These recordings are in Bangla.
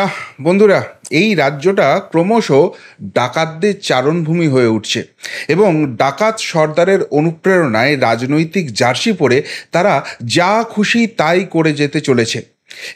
না বন্ধুরা এই রাজ্যটা ক্রমশ ডাকাতদের চারণভূমি হয়ে উঠছে এবং ডাকাত সর্দারের অনুপ্রেরণায় রাজনৈতিক জার্সি পরে তারা যা খুশি তাই করে যেতে চলেছে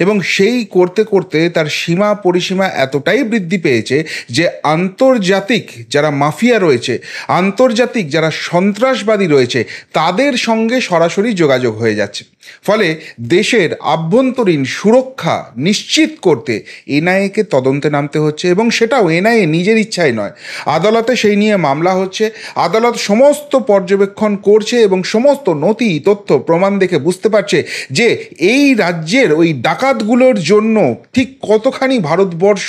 এবং সেই করতে করতে তার সীমা পরিসীমা এতটাই বৃদ্ধি পেয়েছে যে আন্তর্জাতিক যারা মাফিয়া রয়েছে আন্তর্জাতিক যারা সন্ত্রাসবাদী রয়েছে তাদের সঙ্গে সরাসরি যোগাযোগ হয়ে যাচ্ছে ফলে দেশের আভ্যন্তরীণ সুরক্ষা নিশ্চিত করতে এনআইএকে তদন্তে নামতে হচ্ছে এবং সেটাও এনআইএ নিজের ইচ্ছায় নয় আদালতে সেই নিয়ে মামলা হচ্ছে আদালত সমস্ত পর্যবেক্ষণ করছে এবং সমস্ত নথি তথ্য প্রমাণ দেখে বুঝতে পারছে যে এই রাজ্যের ওই ডাকাতগুলোর জন্য ঠিক কতখানি ভারতবর্ষ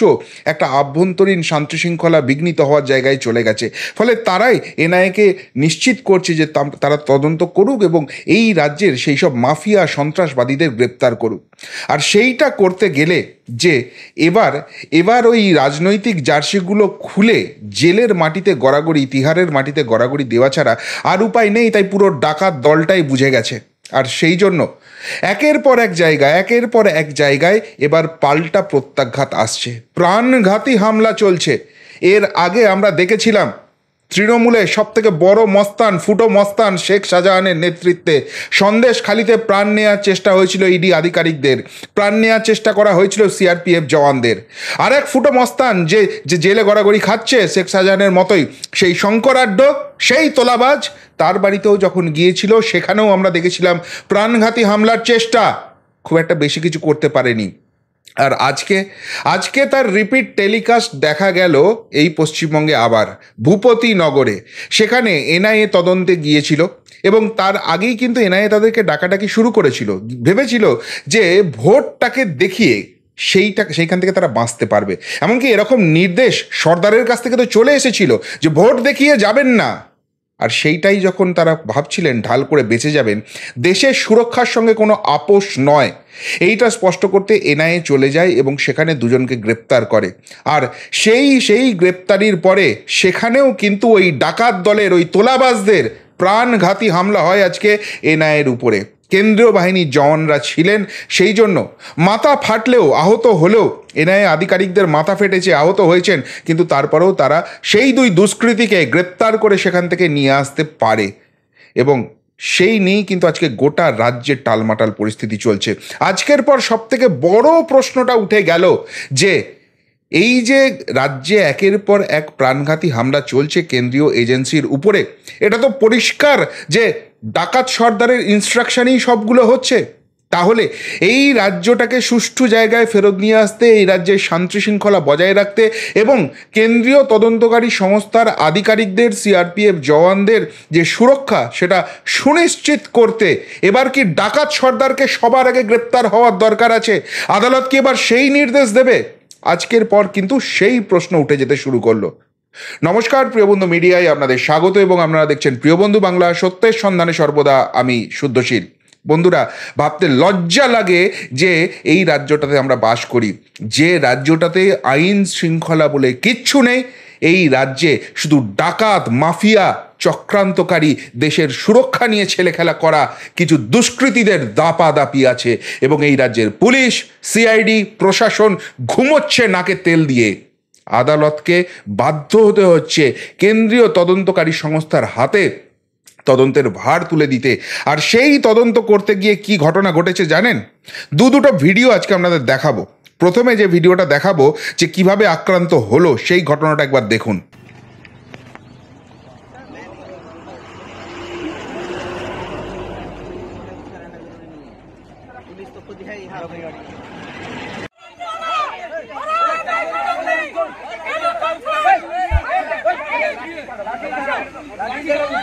একটা আভ্যন্তরীণ শান্তি শৃঙ্খলা বিঘ্নিত হওয়ার জায়গায় চলে গেছে ফলে তারাই এনআইকে নিশ্চিত করছে যে তারা তদন্ত করুক এবং এই রাজ্যের সেই সব মাফিয়া সন্ত্রাসবাদীদের গ্রেপ্তার করুক আর সেইটা করতে গেলে যে এবার এবার ওই রাজনৈতিক জার্সিগুলো খুলে জেলের মাটিতে গড়াগড়ি তিহারের মাটিতে গড়াগড়ি দেওয়া ছাড়া আর উপায় নেই তাই পুরো ডাকাত দলটাই বুঝে গেছে আর সেই জন্য একের পর এক জায়গায় একের পর এক জায়গায় এবার পাল্টা প্রত্যাঘাত আসছে প্রাণঘাতী হামলা চলছে এর আগে আমরা দেখেছিলাম তৃণমূলে সবথেকে বড় মস্তান ফুটো মস্তান শেখ শাহজাহানের নেতৃত্বে সন্দেশ খালিতে প্রাণ নেওয়ার চেষ্টা হয়েছিল ইডি আধিকারিকদের প্রাণ নেওয়ার চেষ্টা করা হয়েছিল সিআরপিএফ জওয়ানদের আর এক ফুটো মস্তান যে যে জেলে গড়াগড়ি খাচ্ছে শেখ শাহজাহানের মতোই সেই শঙ্করাঢ্য সেই তোলাবাজ তার বাড়িতেও যখন গিয়েছিল সেখানেও আমরা দেখেছিলাম প্রাণঘাতী হামলার চেষ্টা খুব একটা বেশি কিছু করতে পারেনি আর আজকে আজকে তার রিপিট টেলিকাস্ট দেখা গেল এই পশ্চিমবঙ্গে আবার ভূপতি নগরে সেখানে এনআইএ তদন্তে গিয়েছিল এবং তার আগেই কিন্তু এনআইএ তাদেরকে ডাকাডাকি শুরু করেছিল ভেবেছিল যে ভোটটাকে দেখিয়ে সেইটা সেইখান থেকে তারা বাঁচতে পারবে এমনকি এরকম নির্দেশ সর্দারের কাছ থেকে তো চলে এসেছিল যে ভোট দেখিয়ে যাবেন না আর সেইটাই যখন তারা ভাবছিলেন ঢাল করে বেঁচে যাবেন দেশের সুরক্ষার সঙ্গে কোনো আপোষ নয় এইটা স্পষ্ট করতে এনআইএ চলে যায় এবং সেখানে দুজনকে গ্রেপ্তার করে আর সেই সেই গ্রেপ্তারির পরে সেখানেও কিন্তু ওই ডাকাত দলের ওই তোলাবাজদের প্রাণঘাতী হামলা হয় আজকে এনআইএর উপরে কেন্দ্রীয় বাহিনীর জওয়ানরা ছিলেন সেই জন্য মাথা ফাটলেও আহত হলেও এনআইএ আধিকারিকদের মাথা ফেটেছে আহত হয়েছেন কিন্তু তারপরেও তারা সেই দুই দুষ্কৃতীকে গ্রেপ্তার করে সেখান থেকে নিয়ে আসতে পারে এবং সেই নিয়েই কিন্তু আজকে গোটা রাজ্যে টালমাটাল পরিস্থিতি চলছে আজকের পর সবথেকে বড় প্রশ্নটা উঠে গেল যে এই যে রাজ্যে একের পর এক প্রাণঘাতী হামলা চলছে কেন্দ্রীয় এজেন্সির উপরে এটা তো পরিষ্কার যে ডাকাত সর্দারের ইনস্ট্রাকশনই সবগুলো হচ্ছে তাহলে এই রাজ্যটাকে সুষ্ঠু জায়গায় ফেরত নিয়ে আসতে এই রাজ্যের শান্তি শৃঙ্খলা বজায় রাখতে এবং কেন্দ্রীয় তদন্তকারী সংস্থার আধিকারিকদের সিআরপিএফ জওয়ানদের যে সুরক্ষা সেটা সুনিশ্চিত করতে এবার কি ডাকাত সর্দারকে সবার আগে গ্রেপ্তার হওয়ার দরকার আছে আদালত কি এবার সেই নির্দেশ দেবে আজকের পর কিন্তু সেই প্রশ্ন উঠে যেতে শুরু করলো নমস্কার প্রিয়বন্ধু মিডিয়ায় আপনাদের স্বাগত এবং আপনারা দেখছেন প্রিয়বন্ধু বাংলা সত্যের সন্ধানে সর্বদা আমি শুদ্ধশীল বন্ধুরা ভাবতে লজ্জা লাগে যে এই রাজ্যটাতে আমরা বাস করি যে রাজ্যটাতে আইন শৃঙ্খলা বলে কিচ্ছু নেই এই রাজ্যে শুধু ডাকাত মাফিয়া চক্রান্তকারী দেশের সুরক্ষা নিয়ে ছেলেখেলা করা কিছু দুষ্কৃতীদের দাপা দাপি আছে এবং এই রাজ্যের পুলিশ সিআইডি প্রশাসন ঘুমোচ্ছে নাকে তেল দিয়ে আদালতকে বাধ্য হতে হচ্ছে কেন্দ্রীয় তদন্তকারী সংস্থার হাতে তদন্তের ভার তুলে দিতে আর সেই তদন্ত করতে গিয়ে কি ঘটনা ঘটেছে জানেন দু দুটো ভিডিও আজকে আপনাদের দেখাবো প্রথমে যে ভিডিওটা দেখাবো যে কিভাবে আক্রান্ত হলো সেই ঘটনাটা একবার দেখুন Thank you.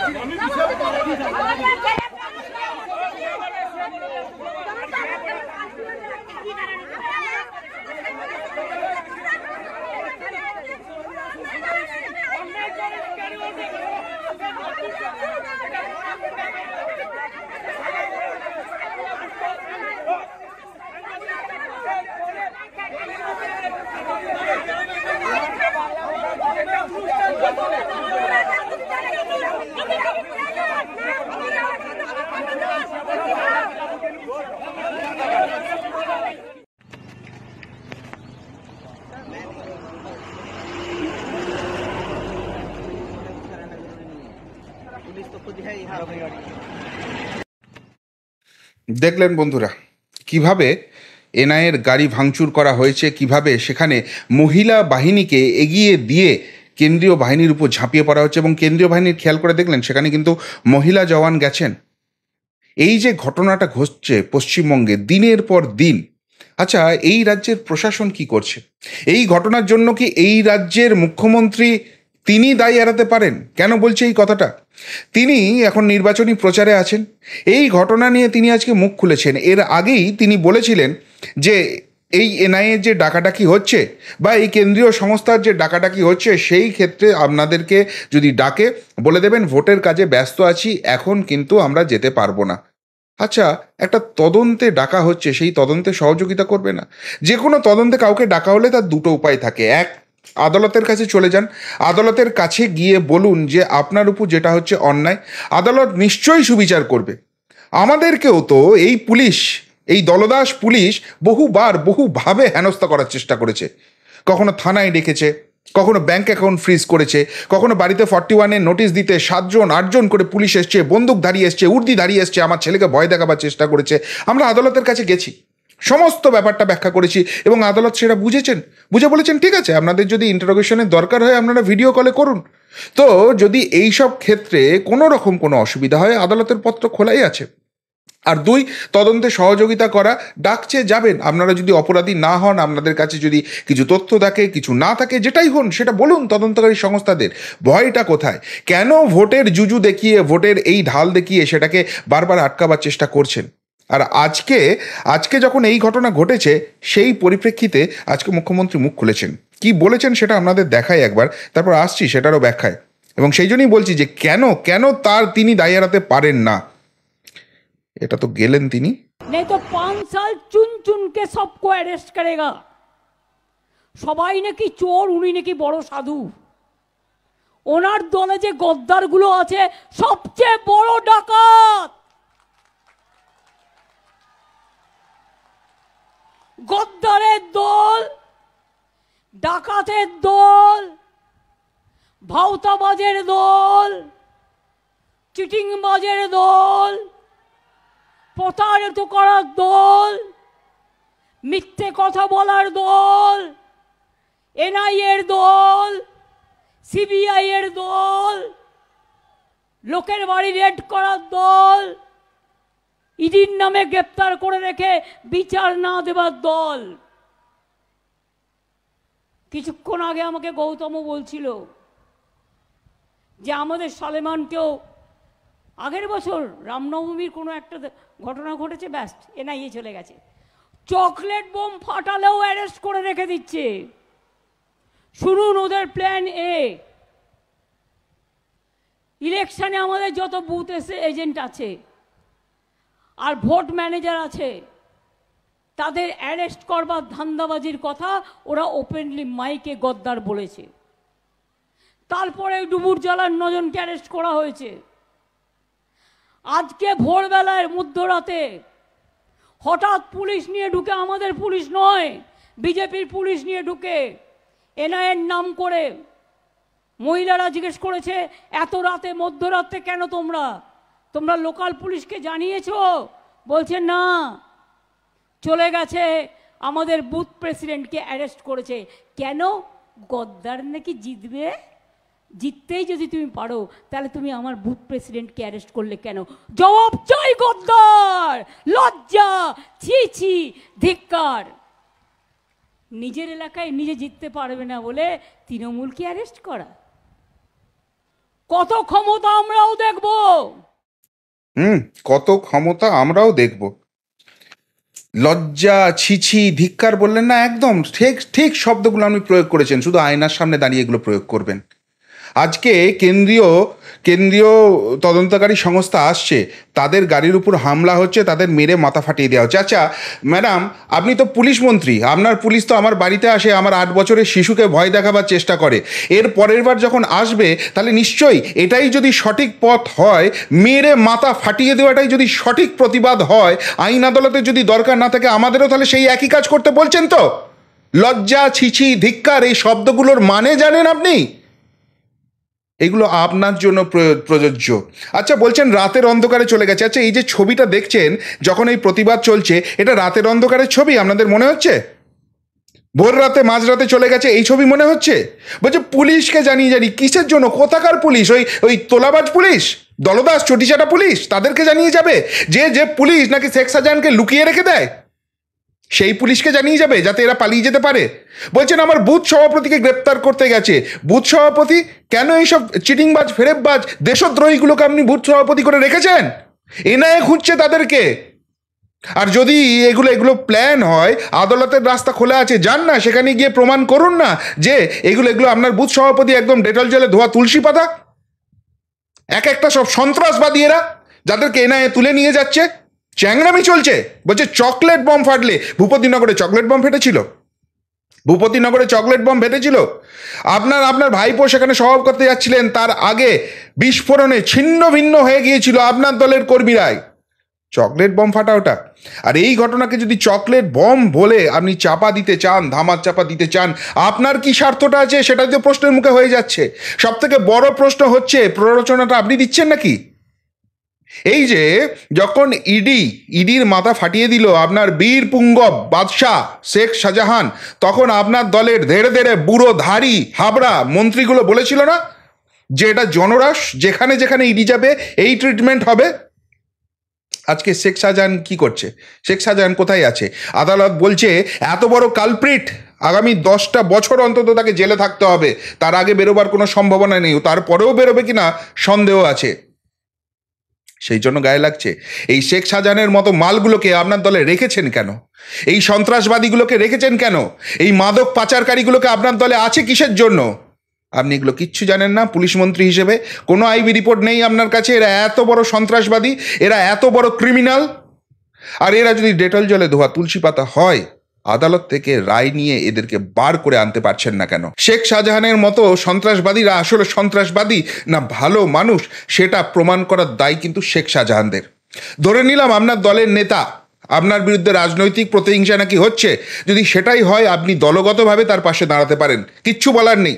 দেখলেন বন্ধুরা কিভাবে এনআইয়ের গাড়ি ভাঙচুর করা হয়েছে কিভাবে সেখানে মহিলা বাহিনীকে এগিয়ে দিয়ে কেন্দ্রীয় বাহিনীর উপর ঝাঁপিয়ে পড়া হচ্ছে এবং কেন্দ্রীয় বাহিনীর খেয়াল করে দেখলেন সেখানে কিন্তু মহিলা জওয়ান গেছেন এই যে ঘটনাটা ঘটছে পশ্চিমবঙ্গে দিনের পর দিন আচ্ছা এই রাজ্যের প্রশাসন কি করছে এই ঘটনার জন্য কি এই রাজ্যের মুখ্যমন্ত্রী তিনি দায়ী এড়াতে পারেন কেন বলছে এই কথাটা তিনি এখন নির্বাচনী প্রচারে আছেন এই ঘটনা নিয়ে তিনি আজকে মুখ খুলেছেন এর আগেই তিনি বলেছিলেন যে এই এনআইএ যে ডাকাডাকি হচ্ছে বা এই কেন্দ্রীয় সংস্থার যে ডাকাডাকি হচ্ছে সেই ক্ষেত্রে আপনাদেরকে যদি ডাকে বলে দেবেন ভোটের কাজে ব্যস্ত আছি এখন কিন্তু আমরা যেতে পারবো না আচ্ছা একটা তদন্তে ডাকা হচ্ছে সেই তদন্তে সহযোগিতা করবে না যে কোনো তদন্তে কাউকে ডাকা হলে তার দুটো উপায় থাকে এক আদালতের কাছে চলে যান আদালতের কাছে গিয়ে বলুন যে আপনার উপর যেটা হচ্ছে অন্যায় আদালত নিশ্চয়ই সুবিচার করবে আমাদেরকেও তো এই পুলিশ এই দলদাস পুলিশ বহুবার বহুভাবে হেনস্থা করার চেষ্টা করেছে কখনো থানায় ডেকেছে কখনো ব্যাঙ্ক অ্যাকাউন্ট ফ্রিজ করেছে কখনো বাড়িতে ফর্টি ওয়ানে নোটিশ দিতে সাতজন আটজন করে পুলিশ এসছে বন্দুক দাঁড়িয়ে এসছে উর্দি দাঁড়িয়ে এসছে আমার ছেলেকে ভয় দেখাবার চেষ্টা করেছে আমরা আদালতের কাছে গেছি সমস্ত ব্যাপারটা ব্যাখ্যা করেছি এবং আদালত সেটা বুঝেছেন বুঝে বলেছেন ঠিক আছে আপনাদের যদি ইন্টারোগেশনের দরকার হয় আপনারা ভিডিও কলে করুন তো যদি এই সব ক্ষেত্রে কোনো রকম কোনো অসুবিধা হয় আদালতের পত্র খোলাই আছে আর দুই তদন্তে সহযোগিতা করা ডাকছে যাবেন আপনারা যদি অপরাধী না হন আপনাদের কাছে যদি কিছু তথ্য থাকে কিছু না থাকে যেটাই হন সেটা বলুন তদন্তকারী সংস্থাদের ভয়টা কোথায় কেন ভোটের জুজু দেখিয়ে ভোটের এই ঢাল দেখিয়ে সেটাকে বারবার আটকাবার চেষ্টা করছেন আর আজকে আজকে যখন এই ঘটনা ঘটেছে সেই পরিপ্রেক্ষিতে আজকে মুখ্যমন্ত্রী মুখ খুলেছেন কি বলেছেন সেটা আপনাদের দেখাই একবার তারপর আসছি সেটারও ব্যাখ্যায় এবং সেই জন্যই বলছি যে কেন কেন তার তিনি দায় এড়াতে পারেন না এটা তো গেলেন তিনি নেই তো पांच साल চুন চুনকে के सबको করেগা সবাই নাকি চোর উনি নাকি বড় সাধু ওনার দলে যে গদ্দারগুলো আছে সবচেয়ে বড় ডাকাত গদ্দারের দল ডাকাতের দল ভাওতাবাজের দল চিটিংবাজের দল প্রতারিত করার দল মিথ্যে কথা বলার দল এনআইএর দল সিবিআইয়ের দল লোকের বাড়ি রেড করার দল ইডির নামে গ্রেপ্তার করে রেখে বিচার না দেবার দল কিছুক্ষণ আগে আমাকে গৌতম বলছিল যে আমাদের সালেমানকেও আগের বছর রামনবমীর কোনো একটা ঘটনা ঘটেছে ব্যাস এনআইএ চলে গেছে চকলেট বোম ফাটালেও অ্যারেস্ট করে রেখে দিচ্ছে শুনুন ওদের প্ল্যান এ ইলেকশানে আমাদের যত বুথ এসে এজেন্ট আছে আর ভোট ম্যানেজার আছে তাদের অ্যারেস্ট করবার ধান্দাবাজির কথা ওরা ওপেনলি মাইকে গদ্দার বলেছে তারপরে ডুবুর জেলার নজনকে অ্যারেস্ট করা হয়েছে আজকে ভোরবেলায় মধ্যরাতে হঠাৎ পুলিশ নিয়ে ঢুকে আমাদের পুলিশ নয় বিজেপির পুলিশ নিয়ে ঢুকে এনআইএর নাম করে মহিলারা জিজ্ঞেস করেছে এত রাতে মধ্যরাতে কেন তোমরা তোমরা লোকাল পুলিশকে জানিয়েছো বলছে না চলে গেছে আমাদের বুথ প্রেসিডেন্টকে অ্যারেস্ট করেছে কেন গদ্দার নাকি জিতবে জিততেই যদি তুমি পারো তাহলে তুমি আমার বুথ প্রেসিডেন্টকে অ্যারেস্ট করলে কেন জবাব চাই গদ্দার লজ্জা ছি ছি ধিক্কার নিজের এলাকায় নিজে জিততে পারবে না বলে তৃণমূলকে অ্যারেস্ট করা কত ক্ষমতা আমরাও দেখবো হুম কত ক্ষমতা আমরাও দেখব লজ্জা ছিছি ধিক্কার বললেন না একদম ঠিক ঠিক শব্দগুলো আপনি প্রয়োগ করেছেন শুধু আয়নার সামনে দাঁড়িয়ে এগুলো প্রয়োগ করবেন আজকে কেন্দ্রীয় কেন্দ্রীয় তদন্তকারী সংস্থা আসছে তাদের গাড়ির উপর হামলা হচ্ছে তাদের মেরে মাথা ফাটিয়ে দেওয়া হচ্ছে আচ্ছা ম্যাডাম আপনি তো পুলিশ মন্ত্রী আপনার পুলিশ তো আমার বাড়িতে আসে আমার আট বছরের শিশুকে ভয় দেখাবার চেষ্টা করে এর পরের বার যখন আসবে তাহলে নিশ্চয়ই এটাই যদি সঠিক পথ হয় মেরে মাথা ফাটিয়ে দেওয়াটাই যদি সঠিক প্রতিবাদ হয় আইন আদালতে যদি দরকার না থাকে আমাদেরও তাহলে সেই একই কাজ করতে বলছেন তো লজ্জা ছিছি ধিক্কার এই শব্দগুলোর মানে জানেন আপনি এগুলো আপনার জন্য প্রযোজ্য আচ্ছা বলছেন রাতের অন্ধকারে চলে গেছে আচ্ছা এই যে ছবিটা দেখছেন যখন এই প্রতিবাদ চলছে এটা রাতের অন্ধকারের ছবি আপনাদের মনে হচ্ছে ভোর রাতে মাঝরাতে চলে গেছে এই ছবি মনে হচ্ছে বলছে পুলিশকে জানিয়ে জানি কিসের জন্য কোথাকার পুলিশ ওই ওই তোলাবাজ পুলিশ দলদাস চটিচাটা পুলিশ তাদেরকে জানিয়ে যাবে যে যে পুলিশ নাকি শেখ সাজানকে লুকিয়ে রেখে দেয় সেই পুলিশকে জানিয়ে যাবে যাতে এরা পালিয়ে যেতে পারে বলছেন আমার বুথ সভাপতিকে গ্রেপ্তার করতে গেছে বুথ সভাপতি কেন এইসব চিটিংবাজ ফেরেববাজ দেশদ্রোহীগুলোকে আপনি বুথ সভাপতি করে রেখেছেন এনআইএ খুঁজছে তাদেরকে আর যদি এগুলো এগুলো প্ল্যান হয় আদালতের রাস্তা খোলা আছে যান না সেখানে গিয়ে প্রমাণ করুন না যে এগুলো এগুলো আপনার বুথ সভাপতি একদম ডেটল জলে ধোয়া তুলসী পাতা এক একটা সব সন্ত্রাসবাদী এরা যাদেরকে এনআইএ তুলে নিয়ে যাচ্ছে চ্যাংরামি চলছে বলছে চকলেট বম ফাটলে ভূপতিনগরে চকলেট বম ফেটেছিল ভূপতিনগরে চকলেট বম ফেটেছিল আপনার আপনার ভাইপো সেখানে সহব করতে যাচ্ছিলেন তার আগে বিস্ফোরণে ছিন্ন ভিন্ন হয়ে গিয়েছিল আপনার দলের কর্মীরাই চকলেট বম ফাটা ওটা আর এই ঘটনাকে যদি চকলেট বম বলে আপনি চাপা দিতে চান ধামার চাপা দিতে চান আপনার কি স্বার্থটা আছে সেটা তো প্রশ্নের মুখে হয়ে যাচ্ছে সব থেকে বড় প্রশ্ন হচ্ছে প্ররোচনাটা আপনি দিচ্ছেন নাকি এই যে যখন ইডি e ইডির e মাথা ফাটিয়ে দিল আপনার বীর পুঙ্গব বাদশাহ শেখ শাহজাহান তখন আপনার দলের ধেড়ে ধেড়ে বুড়ো ধারী হাবড়া মন্ত্রীগুলো বলেছিল না যে এটা জনরাস যেখানে যেখানে ইডি e যাবে এই ট্রিটমেন্ট হবে আজকে শেখ শাহজাহান কি করছে শেখ শাহজাহান কোথায় আছে আদালত বলছে এত বড় কালপ্রিট আগামী দশটা বছর অন্তত তাকে জেলে থাকতে হবে তার আগে বেরোবার কোনো সম্ভাবনা নেই তারপরেও বেরোবে কিনা সন্দেহ আছে সেই জন্য গায়ে লাগছে এই শেখ শাহজাহানের মতো মালগুলোকে আপনার দলে রেখেছেন কেন এই সন্ত্রাসবাদীগুলোকে রেখেছেন কেন এই মাদক পাচারকারীগুলোকে আপনার দলে আছে কিসের জন্য আপনি এগুলো কিচ্ছু জানেন না পুলিশ মন্ত্রী হিসেবে কোনো আইবি রিপোর্ট নেই আপনার কাছে এরা এত বড় সন্ত্রাসবাদী এরা এত বড় ক্রিমিনাল আর এরা যদি ডেটল জলে ধোয়া তুলসী পাতা হয় আদালত থেকে রায় নিয়ে এদেরকে বার করে আনতে পারছেন না কেন শেখ শাহজাহানের মতো সন্ত্রাসবাদীরা আসলে সন্ত্রাসবাদী না ভালো মানুষ সেটা প্রমাণ করার দায় কিন্তু শেখ শাহজাহানদের ধরে নিলাম আপনার দলের নেতা আপনার বিরুদ্ধে রাজনৈতিক প্রতিহিংসা নাকি হচ্ছে যদি সেটাই হয় আপনি দলগতভাবে তার পাশে দাঁড়াতে পারেন কিচ্ছু বলার নেই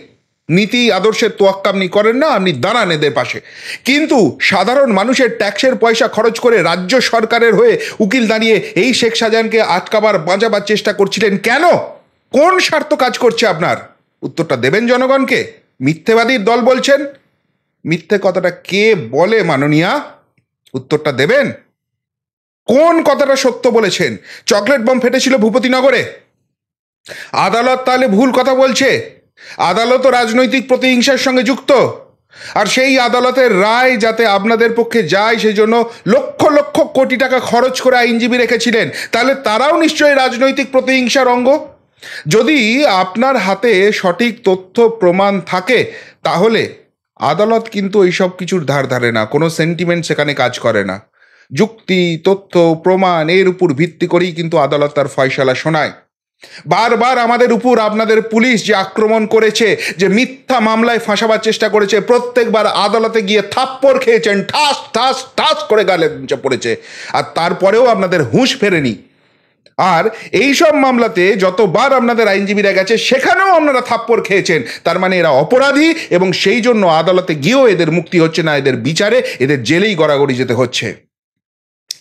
নীতি আদর্শের তোয়াক্কা আপনি করেন না আপনি দাঁড়ান এদের পাশে কিন্তু সাধারণ মানুষের ট্যাক্সের পয়সা খরচ করে রাজ্য সরকারের হয়ে উকিল দাঁড়িয়ে এই শেখ সাজানকে আটকাবার বাঁচাবার চেষ্টা করছিলেন কেন কোন স্বার্থ কাজ করছে আপনার উত্তরটা দেবেন জনগণকে মিথ্যেবাদীর দল বলছেন মিথ্যে কথাটা কে বলে মাননীয়া উত্তরটা দেবেন কোন কথাটা সত্য বলেছেন চকলেট বম ফেটেছিল ভূপতিনগরে আদালত তাহলে ভুল কথা বলছে আদালত রাজনৈতিক প্রতিহিংসার সঙ্গে যুক্ত আর সেই আদালতের রায় যাতে আপনাদের পক্ষে যায় সেই জন্য লক্ষ লক্ষ কোটি টাকা খরচ করে আইনজীবী রেখেছিলেন তাহলে তারাও নিশ্চয়ই রাজনৈতিক প্রতিহিংসার অঙ্গ যদি আপনার হাতে সঠিক তথ্য প্রমাণ থাকে তাহলে আদালত কিন্তু এইসব কিছুর ধার ধারে না কোনো সেন্টিমেন্ট সেখানে কাজ করে না যুক্তি তথ্য প্রমাণ এর উপর ভিত্তি করেই কিন্তু আদালত তার ফয়সালা শোনায় বারবার আমাদের উপর আপনাদের পুলিশ যে আক্রমণ করেছে যে মিথ্যা মামলায় ফাঁসাবার চেষ্টা করেছে প্রত্যেকবার আদালতে গিয়ে থাপ্পড় খেয়েছেন ঠাস ঠাস ঠাস করে গালে পড়েছে আর তারপরেও আপনাদের হুঁশ ফেরেনি আর এই সব মামলাতে যতবার আপনাদের আইনজীবীরা গেছে সেখানেও আপনারা থাপ্পড় খেয়েছেন তার মানে এরা অপরাধী এবং সেই জন্য আদালতে গিয়েও এদের মুক্তি হচ্ছে না এদের বিচারে এদের জেলেই গড়াগড়ি যেতে হচ্ছে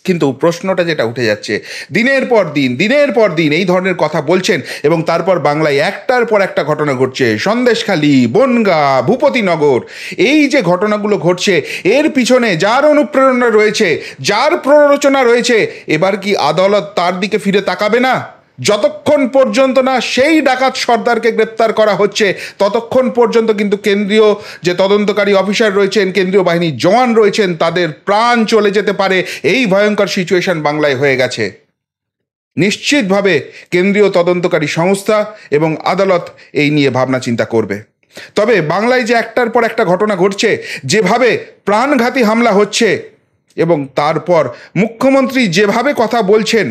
কিন্তু প্রশ্নটা যেটা উঠে যাচ্ছে দিনের পর দিন দিনের পর দিন এই ধরনের কথা বলছেন এবং তারপর বাংলায় একটার পর একটা ঘটনা ঘটছে সন্দেশখালী বনগা ভূপতিনগর এই যে ঘটনাগুলো ঘটছে এর পিছনে যার অনুপ্রেরণা রয়েছে যার প্ররোচনা রয়েছে এবার কি আদালত তার দিকে ফিরে তাকাবে না যতক্ষণ পর্যন্ত না সেই ডাকাত সর্দারকে গ্রেপ্তার করা হচ্ছে ততক্ষণ পর্যন্ত কিন্তু কেন্দ্রীয় যে তদন্তকারী অফিসার রয়েছেন কেন্দ্রীয় বাহিনীর জওয়ান রয়েছেন তাদের প্রাণ চলে যেতে পারে এই ভয়ঙ্কর সিচুয়েশন বাংলায় হয়ে গেছে নিশ্চিতভাবে কেন্দ্রীয় তদন্তকারী সংস্থা এবং আদালত এই নিয়ে ভাবনা চিন্তা করবে তবে বাংলায় যে একটার পর একটা ঘটনা ঘটছে যেভাবে প্রাণঘাতী হামলা হচ্ছে এবং তারপর মুখ্যমন্ত্রী যেভাবে কথা বলছেন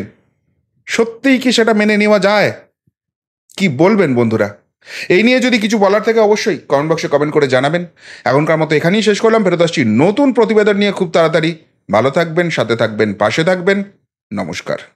সত্যিই কি সেটা মেনে নেওয়া যায় কি বলবেন বন্ধুরা এই নিয়ে যদি কিছু বলার থেকে অবশ্যই কমেন্ট বক্সে কমেন্ট করে জানাবেন এখনকার মতো এখানেই শেষ করলাম ফেরত আসছি নতুন প্রতিবেদন নিয়ে খুব তাড়াতাড়ি ভালো থাকবেন সাথে থাকবেন পাশে থাকবেন নমস্কার